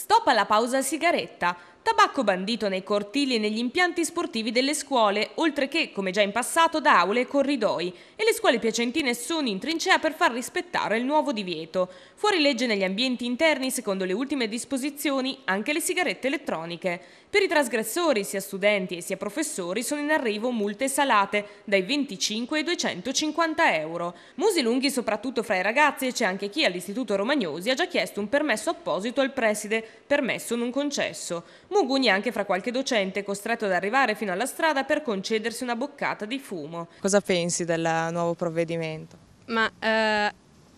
Stop alla pausa sigaretta. Tabacco bandito nei cortili e negli impianti sportivi delle scuole, oltre che, come già in passato, da aule e corridoi. E le scuole piacentine sono in trincea per far rispettare il nuovo divieto. Fuori legge negli ambienti interni, secondo le ultime disposizioni, anche le sigarette elettroniche. Per i trasgressori, sia studenti e sia professori, sono in arrivo multe salate, dai 25 ai 250 euro. Musi lunghi soprattutto fra i ragazzi e c'è anche chi all'Istituto Romagnosi ha già chiesto un permesso apposito al preside, permesso non concesso. Mugugni anche fra qualche docente costretto ad arrivare fino alla strada per concedersi una boccata di fumo. Cosa pensi del nuovo provvedimento? Ma eh,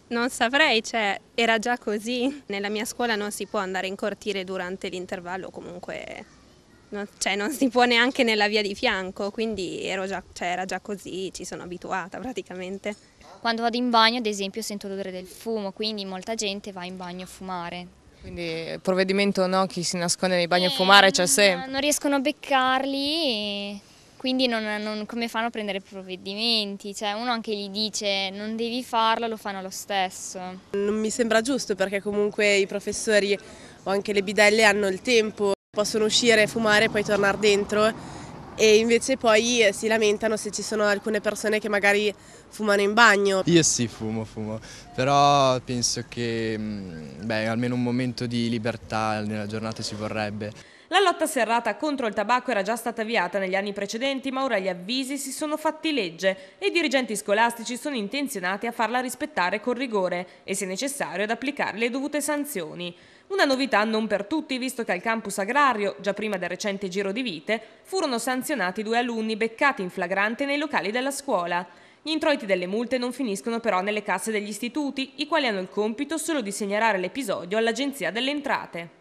non saprei, cioè era già così. Nella mia scuola non si può andare in cortile durante l'intervallo, comunque non, cioè, non si può neanche nella via di fianco, quindi già, cioè, era già così, ci sono abituata praticamente. Quando vado in bagno, ad esempio, sento l'odore del fumo, quindi molta gente va in bagno a fumare. Quindi provvedimento no, chi si nasconde nei bagni a eh, fumare c'è sempre. Non riescono a beccarli quindi non, non, come fanno a prendere provvedimenti? Cioè uno anche gli dice non devi farlo, lo fanno lo stesso. Non mi sembra giusto perché comunque i professori o anche le bidelle hanno il tempo, possono uscire, fumare e poi tornare dentro e invece poi eh, si lamentano se ci sono alcune persone che magari fumano in bagno. Io sì fumo, fumo, però penso che mm, beh, almeno un momento di libertà nella giornata ci vorrebbe. La lotta serrata contro il tabacco era già stata avviata negli anni precedenti, ma ora gli avvisi si sono fatti legge e i dirigenti scolastici sono intenzionati a farla rispettare con rigore e, se necessario, ad applicare le dovute sanzioni. Una novità non per tutti, visto che al campus agrario, già prima del recente giro di vite, furono sanzionati due alunni beccati in flagrante nei locali della scuola. Gli introiti delle multe non finiscono però nelle casse degli istituti, i quali hanno il compito solo di segnalare l'episodio all'Agenzia delle Entrate.